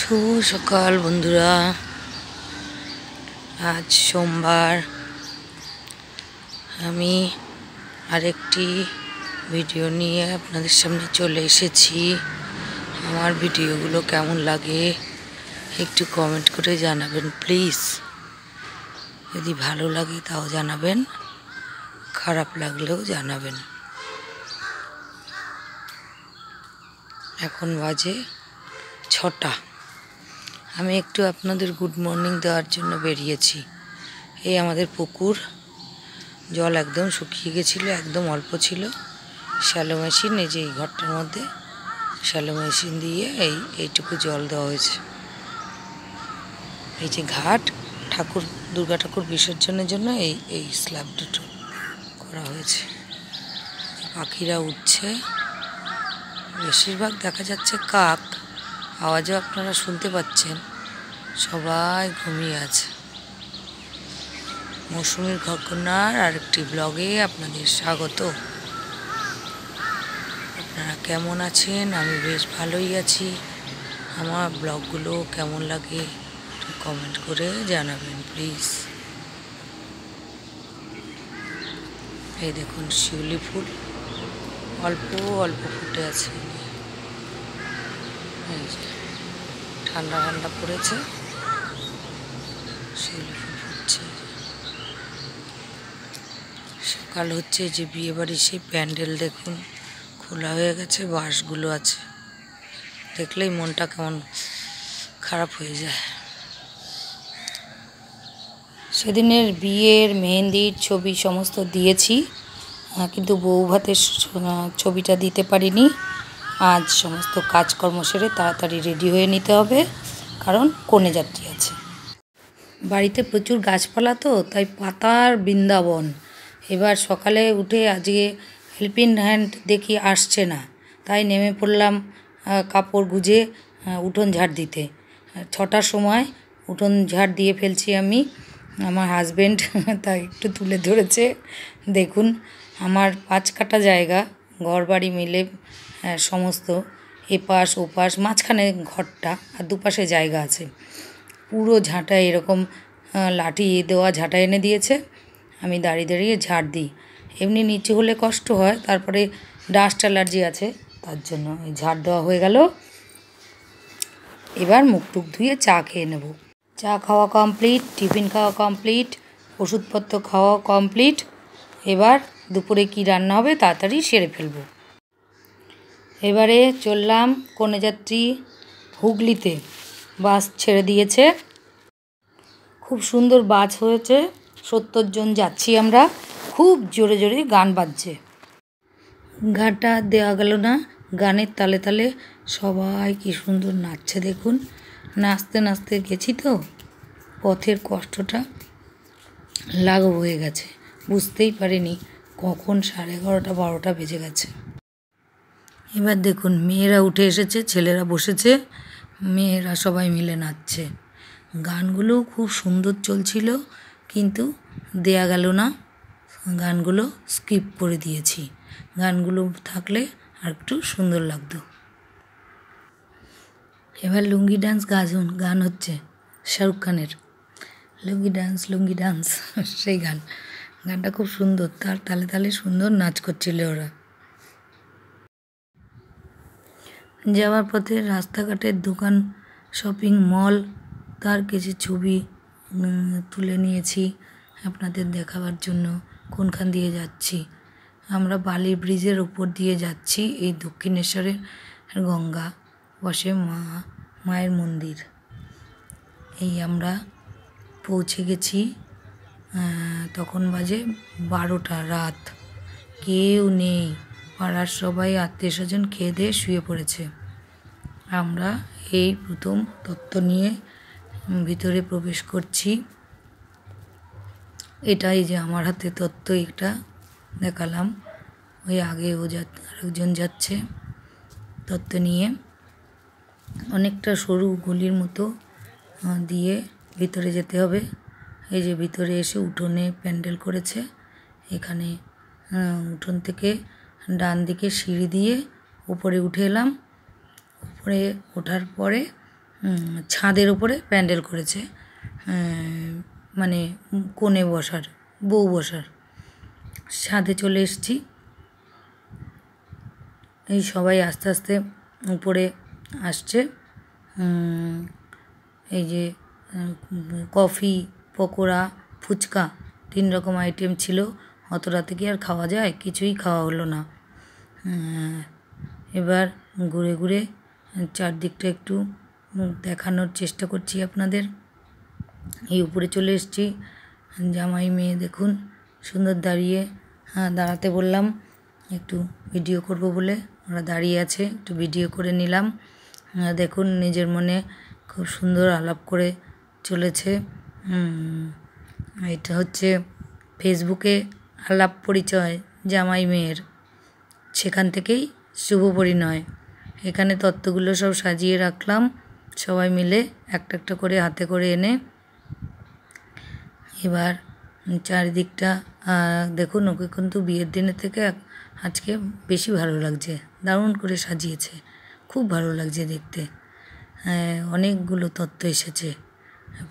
শুভ সকাল বন্ধুরা আজ সোমবার আমি আরেকটি ভিডিও নিয়ে আপনাদের সামনে চলে এসেছি আমার ভিডিওগুলো কেমন লাগে একটু কমেন্ট করে জানাবেন প্লিজ যদি ভালো লাগে তাও জানাবেন খারাপ লাগলেও জানাবেন এখন বাজে ছটা আমি একটু আপনাদের গুড মর্নিং দেওয়ার জন্য বেরিয়েছি এই আমাদের পুকুর জল একদম শুকিয়ে গেছিলো একদম অল্প ছিল শ্যালো মেশিন এই যে এই ঘরটার মধ্যে শ্যালো মেশিন দিয়ে এই এইটুকু জল দেওয়া হয়েছে এই যে ঘাট ঠাকুর দুর্গা ঠাকুর বিসর্জনের জন্য এই এই স্ল্যাব দুটো করা হয়েছে পাখিরা উঠছে বেশিরভাগ দেখা যাচ্ছে কাক আওয়াজও আপনারা শুনতে পাচ্ছেন সবাই ঘুমিয়ে আছে মৌসুমির আর আরেকটি ব্লগে আপনাদের স্বাগত আপনারা কেমন আছেন আমি বেশ ভালোই আছি আমার ব্লগগুলো কেমন লাগে একটু কমেন্ট করে জানাবেন প্লিজ এই দেখুন শিউলি ফুল অল্প অল্প ফুটে আছে ঠান্ডা ঠান্ডা পড়েছে হচ্ছে সকাল হচ্ছে যে বিয়ে বাড়ি সেই প্যান্ডেল দেখুন খোলা হয়ে গেছে বাঁশগুলো আছে দেখলেই মনটা কেমন খারাপ হয়ে যায় সেদিনের বিয়ের মেহেন্দির ছবি সমস্ত দিয়েছি কিন্তু বউ ভাতের ছবিটা দিতে পারিনি আজ সমস্ত কাজকর্ম সেরে তাড়াতাড়ি রেডি হয়ে নিতে হবে কারণ কনে যাত্রী আছে বাড়িতে প্রচুর গাছপালা তো তাই পাতার বৃন্দাবন এবার সকালে উঠে আজকে হেল্পিং হ্যান্ড দেখি আসছে না তাই নেমে পড়লাম কাপড় গুজে উঠোন ঝাড় দিতে ছটার সময় উঠোন ঝাড় দিয়ে ফেলছি আমি আমার হাজব্যান্ড তাই একটু তুলে ধরেছে দেখুন আমার পাঁচ কাটা জায়গা ঘরবাড়ি মিলে সমস্ত এপাশ ওপাশ মাঝখানে ঘরটা আর দুপাশে জায়গা আছে পুরো ঝাঁটা এরকম লাঠি দেওয়া ঝাঁটা এনে দিয়েছে আমি দাঁড়িয়ে দাঁড়িয়ে ঝাড় দিই এমনি নিচে হলে কষ্ট হয় তারপরে ডাস্ট অ্যালার্জি আছে তার জন্য ওই ঝাড় দেওয়া হয়ে গেল এবার মুখ টুক ধুয়ে চা খেয়ে নেব চা খাওয়া কমপ্লিট টিফিন খাওয়া কমপ্লিট ওষুধপত্র খাওয়া কমপ্লিট এবার দুপুরে কি রান্না হবে তাড়াতাড়ি সেরে ফেলবো এবারে চললাম কন্যাযাত্রী হুগলিতে বাস ছেড়ে দিয়েছে খুব সুন্দর বাস হয়েছে সত্তর জন যাচ্ছি আমরা খুব জোরে জোরে গান বাজছে গানটা দেওয়া গেল না গানের তালে তালে সবাই কি সুন্দর নাচছে দেখুন নাচতে নাচতে গেছি তো পথের কষ্টটা লাঘব হয়ে গেছে বুঝতেই পারিনি কখন সাড়ে এগারোটা বারোটা বেজে গেছে এবার দেখুন মেয়েরা উঠে এসেছে ছেলেরা বসেছে মেয়েরা সবাই মিলে নাচছে গানগুলোও খুব সুন্দর চলছিল কিন্তু দেয়া গেল না গানগুলো স্কিপ করে দিয়েছি গানগুলো থাকলে আর একটু সুন্দর লাগতো এবার লুঙ্গি ডান্স গাজন গান হচ্ছে শাহরুখ খানের লুঙ্গি ডান্স লুঙ্গি ডান্স সেই গান গানটা খুব সুন্দর তার তালে তালে সুন্দর নাচ করছিল ওরা যাওয়ার পথে রাস্তাঘাটের দোকান শপিং মল তার কিছু ছবি তুলে নিয়েছি আপনাদের দেখাবার জন্য কোনখান দিয়ে যাচ্ছি আমরা বালি ব্রিজের উপর দিয়ে যাচ্ছি এই দক্ষিণেশ্বরের গঙ্গা বসে মা মায়ের মন্দির এই আমরা পৌঁছে গেছি হ্যাঁ, তখন বাজে বারোটা রাত কেউ নেই পাড়ার সবাই আত্মীয় স্বজন খেয়ে দিয়ে শুয়ে পড়েছে আমরা এই প্রথম তত্ত্ব নিয়ে ভিতরে প্রবেশ করছি এটাই যে আমার হাতে তত্ত্ব একটা দেখালাম ওই আগে ও যা আরেকজন যাচ্ছে তত্ত্ব নিয়ে অনেকটা সরু গলির মতো দিয়ে ভিতরে যেতে হবে এই যে ভিতরে এসে উঠোনে প্যান্ডেল করেছে এখানে উঠোন থেকে ডান দিকে সিঁড়ি দিয়ে উপরে উঠে এলাম উপরে ওঠার পরে ছাদের উপরে প্যান্ডেল করেছে মানে কোণে বসার বউ বসার ছাদে চলে এসছি এই সবাই আস্তে আস্তে উপরে আসছে এই যে কফি পকোড়া ফুচকা তিন রকম আইটেম ছিল অত রাতে কি আর খাওয়া যায় কিছুই খাওয়া হলো না হ্যাঁ, এবার ঘুরে ঘুরে চারদিকটা একটু দেখানোর চেষ্টা করছি আপনাদের এই উপরে চলে এসছি জামাই মেয়ে দেখুন সুন্দর দাঁড়িয়ে হ্যাঁ দাঁড়াতে বললাম একটু ভিডিও করব বলে ওরা দাঁড়িয়ে আছে একটু ভিডিও করে নিলাম হ্যাঁ, দেখুন নিজের মনে খুব সুন্দর আলাপ করে চলেছে এটা হচ্ছে ফেসবুকে আলাপ পরিচয় জামাই মেয়ের সেখান থেকেই শুভ পরিণয় এখানে তত্ত্বগুলো সব সাজিয়ে রাখলাম সবাই মিলে একটা একটা করে হাতে করে এনে এবার চারিদিকটা দেখুন ওকে কিন্তু বিয়ের দিনের থেকে আজকে বেশি ভালো লাগছে দারুণ করে সাজিয়েছে খুব ভালো লাগছে দেখতে হ্যাঁ, অনেকগুলো তত্ত্ব এসেছে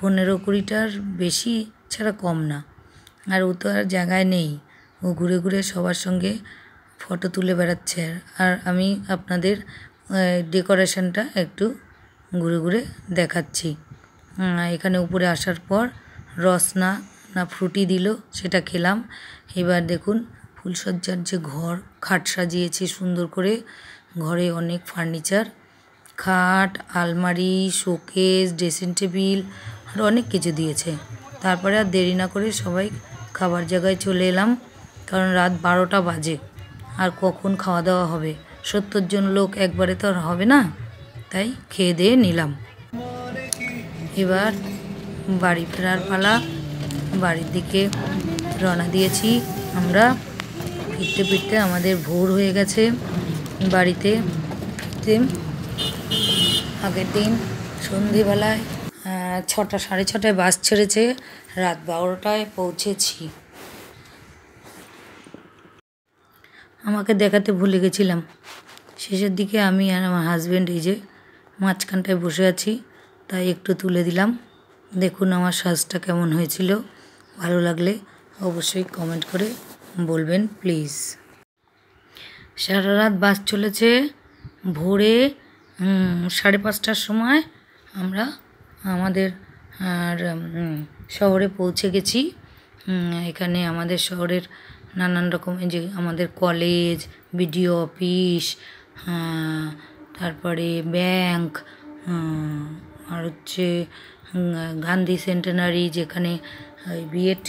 পনেরো কুড়িটার বেশি ছাড়া কম না আর ও তো আর জায়গায় নেই ও ঘুরে ঘুরে সবার সঙ্গে ফটো তুলে বেড়াচ্ছে আর আমি আপনাদের ডেকোরেশনটা একটু ঘুরে ঘুরে দেখাচ্ছি এখানে উপরে আসার পর রস না ফ্রুটি দিল সেটা খেলাম এবার দেখুন ফুলসজ্জার যে ঘর খাট সাজিয়েছে সুন্দর করে ঘরে অনেক ফার্নিচার খাট আলমারি শোকেস ড্রেসিং টেবিল আর অনেক কিছু দিয়েছে তারপরে আর দেরি না করে সবাই খাবার জায়গায় চলে এলাম কারণ রাত বারোটা বাজে আর কখন খাওয়া দাওয়া হবে সত্তর জন লোক একবারে তো আর হবে না তাই খেয়ে দিয়ে নিলাম এবার বাড়ি ফেরার পালা বাড়ির দিকে রওনা দিয়েছি আমরা ফিরতে ফিরতে আমাদের ভোর হয়ে গেছে বাড়িতে ফিরতে আগের দিন সন্ধেবেলায় ছটা সাড়ে ছটায় বাস ছেড়েছে রাত বারোটায় পৌঁছেছি আমাকে দেখাতে ভুলে গেছিলাম শেষের দিকে আমি আর আমার হাজব্যান্ড এই যে মাঝখানটায় বসে আছি তাই একটু তুলে দিলাম দেখুন আমার সাজটা কেমন হয়েছিল ভালো লাগলে অবশ্যই কমেন্ট করে বলবেন প্লিজ সারা রাত বাস চলেছে ভোরে সাড়ে পাঁচটার সময় আমরা আমাদের আর শহরে পৌঁছে গেছি এখানে আমাদের শহরের নানান রকমের যে আমাদের কলেজ বিডিও অফিস তারপরে ব্যাংক আর হচ্ছে গান্ধী সেন্টেনারি যেখানে বিএড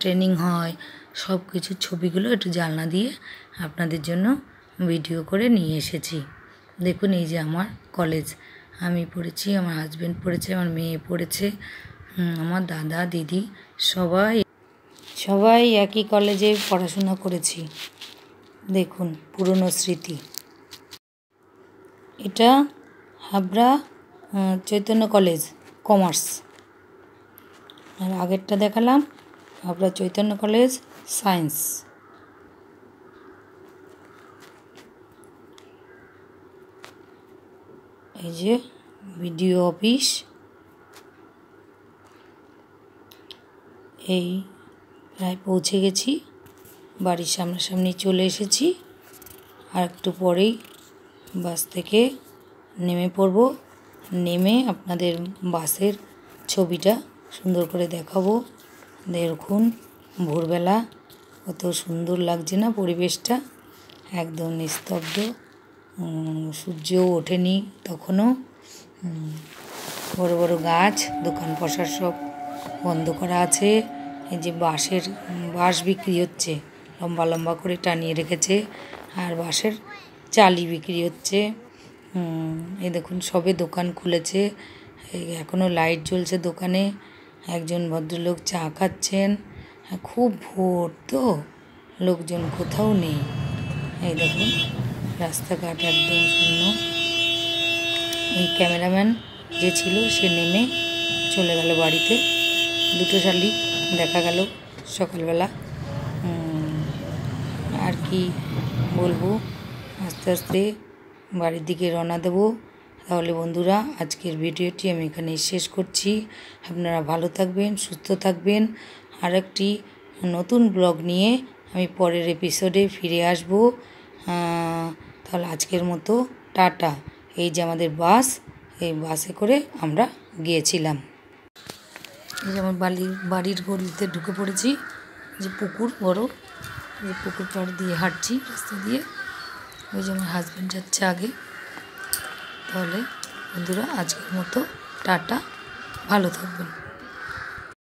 ট্রেনিং হয় সব কিছু ছবিগুলো একটু জানলা দিয়ে আপনাদের জন্য ভিডিও করে নিয়ে এসেছি দেখুন এই যে আমার কলেজ আমি পড়েছি আমার হাজব্যান্ড পড়েছে আমার মেয়ে পড়েছে আমার দাদা দিদি সবাই সবাই একই কলেজে পড়াশোনা করেছি দেখুন পুরনো স্মৃতি এটা হাবড়া চৈতন্য কলেজ কমার্স আর আগেরটা দেখালাম হাবড়া চৈতন্য কলেজ সায়েন্স এই যে বিডিও অফিস এই প্রায় পৌঁছে গেছি বাড়ির সামনাসামনি চলে এসেছি আর একটু পরেই বাস থেকে নেমে পড়ব নেমে আপনাদের বাসের ছবিটা সুন্দর করে দেখাবো দেখুন ভোরবেলা কত সুন্দর লাগছে না পরিবেশটা একদম নিস্তব্ধ সূর্যও ওঠেনি তখনও বড় বড় গাছ দোকান পশার সব বন্ধ করা আছে এই যে বাঁশের বাঁশ বিক্রি হচ্ছে লম্বা লম্বা করে টানিয়ে রেখেছে আর বাঁশের চালি বিক্রি হচ্ছে এই দেখুন সবে দোকান খুলেছে এখনও লাইট জ্বলছে দোকানে একজন ভদ্রলোক চা খাচ্ছেন খুব ভোর তো লোকজন কোথাও নেই এই দেখুন রাস্তাঘাট একদম শূন্য ওই ক্যামেরাম্যান যে ছিল সে নেমে চলে গেল বাড়িতে দুটো শালিক দেখা গেল সকালবেলা আর কি বলবো আস্তে আস্তে বাড়ির দিকে রওনা দেবো তাহলে বন্ধুরা আজকের ভিডিওটি আমি এখানে শেষ করছি আপনারা ভালো থাকবেন সুস্থ থাকবেন আর একটি নতুন ব্লগ নিয়ে আমি পরের এপিসোডে ফিরে আসবো তাহলে আজকের মতো টাটা এই যে আমাদের বাস এই বাসে করে আমরা গিয়েছিলাম এই যে আমার বাড়ির বাড়ির গলিতে ঢুকে পড়েছি যে পুকুর বড় যে পুকুর পাড় দিয়ে হাঁটছি রাস্তা দিয়ে ওই যে আমার হাজব্যান্ড যাচ্ছে আগে তাহলে বন্ধুরা আজকের মতো টাটা ভালো থাকবেন